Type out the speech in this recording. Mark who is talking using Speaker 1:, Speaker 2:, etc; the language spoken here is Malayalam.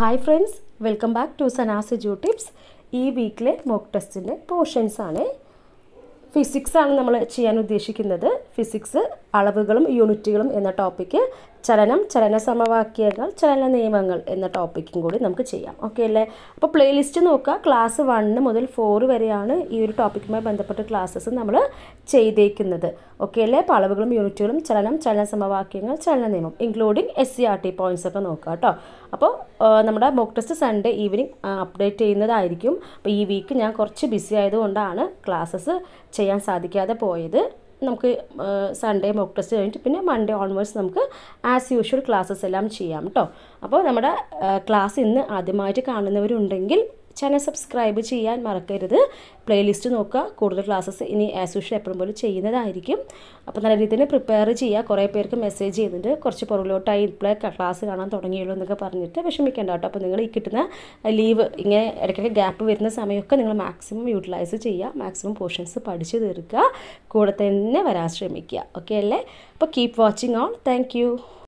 Speaker 1: hi friends welcome back to സനാസ് ജൂ ടിപ്സ് ഈ വീക്കിലെ മോക്ക് ടെസ്റ്റിൻ്റെ പോർഷൻസ് ആണ് ഫിസിക്സ് ആണ് നമ്മൾ ചെയ്യാൻ ഉദ്ദേശിക്കുന്നത് ഫിസിക്സ് അളവുകളും യൂണിറ്റുകളും എന്ന ടോപ്പിക്ക് ചലനം ചലന സമവാക്യങ്ങൾ ചലന നിയമങ്ങൾ എന്ന ടോപ്പിക്കും കൂടി നമുക്ക് ചെയ്യാം ഓക്കെ അല്ലേ അപ്പോൾ പ്ലേലിസ്റ്റ് നോക്കുക ക്ലാസ് വണ്ണ് മുതൽ ഫോർ വരെയാണ് ഈ ഒരു ടോപ്പിക്കുമായി ബന്ധപ്പെട്ട ക്ലാസ്സസ് നമ്മൾ ചെയ്തേക്കുന്നത് ഓക്കെ അല്ലേ അപ്പോൾ അളവുകളും യൂണിറ്റുകളും ചലനം ചലന സമവാക്യങ്ങൾ ചലന നിയമം including S C R T points ഒക്കെ നോക്കുക കേട്ടോ അപ്പോൾ നമ്മുടെ mock test Sunday evening update ചെയ്യുന്നതായിരിക്കും അപ്പോൾ ഈ വീക്ക് ഞാൻ കുറച്ച് ബിസി ആയതുകൊണ്ടാണ് ക്ലാസ്സസ് ചെയ്യാൻ സാധിക്കാതെ പോയത് നമുക്ക് സൺഡേ മോക്ക് ടെസ്റ്റ് കഴിഞ്ഞിട്ട് പിന്നെ മൺഡേ ഓൺവേഴ്സ് നമുക്ക് ആസ് യൂഷ്വൽ ക്ലാസ്സസ് എല്ലാം ചെയ്യാം കേട്ടോ അപ്പോൾ നമ്മുടെ ക്ലാസ് ഇന്ന് ആദ്യമായിട്ട് കാണുന്നവരുണ്ടെങ്കിൽ ചാനൽ സബ്സ്ക്രൈബ് ചെയ്യാൻ മറക്കരുത് പ്ലേലിസ്റ്റ് നോക്കുക കൂടുതൽ ക്ലാസ്സസ് ഇനി ആസ് യൂഷ്വൽ എപ്പോഴും പോലും ചെയ്യുന്നതായിരിക്കും അപ്പോൾ നല്ല രീതിയിൽ പ്രിപ്പയർ ചെയ്യുക കുറേ പേർക്ക് മെസ്സേജ് ചെയ്യുന്നുണ്ട് കുറച്ച് പുറകിലോട്ടായി ഇപ്പോൾ ക്ലാസ് കാണാൻ തുടങ്ങിയുള്ളൂ എന്നൊക്കെ പറഞ്ഞിട്ട് വിഷമിക്കേണ്ട കേട്ടോ അപ്പോൾ നിങ്ങൾ ഈ കിട്ടുന്ന ലീവ് ഇങ്ങനെ ഇടയ്ക്കൊക്കെ ഗ്യാപ്പ് വരുന്ന സമയമൊക്കെ നിങ്ങൾ മാക്സിമം യൂട്ടിലൈസ് ചെയ്യുക മാക്സിമം പോർഷൻസ് പഠിച്ചു തീർക്കുക കൂടെ തന്നെ വരാൻ ശ്രമിക്കുക ഓക്കെ അല്ലേ അപ്പോൾ കീപ് വാച്ചിങ് ഓൺ താങ്ക്